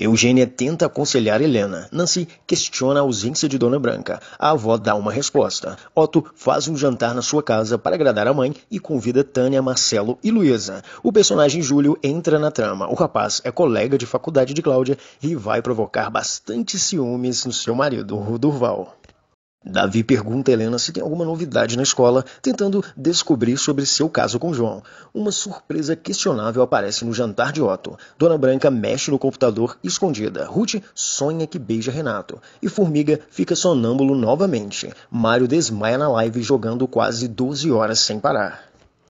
Eugênia tenta aconselhar Helena. Nancy questiona a ausência de Dona Branca. A avó dá uma resposta. Otto faz um jantar na sua casa para agradar a mãe e convida Tânia, Marcelo e Luísa. O personagem Júlio entra na trama. O rapaz é colega de faculdade de Cláudia e vai provocar bastante ciúmes no seu marido, Rodurval. Davi pergunta a Helena se tem alguma novidade na escola, tentando descobrir sobre seu caso com João. Uma surpresa questionável aparece no jantar de Otto. Dona Branca mexe no computador escondida. Ruth sonha que beija Renato. E Formiga fica sonâmbulo novamente. Mário desmaia na live jogando quase 12 horas sem parar.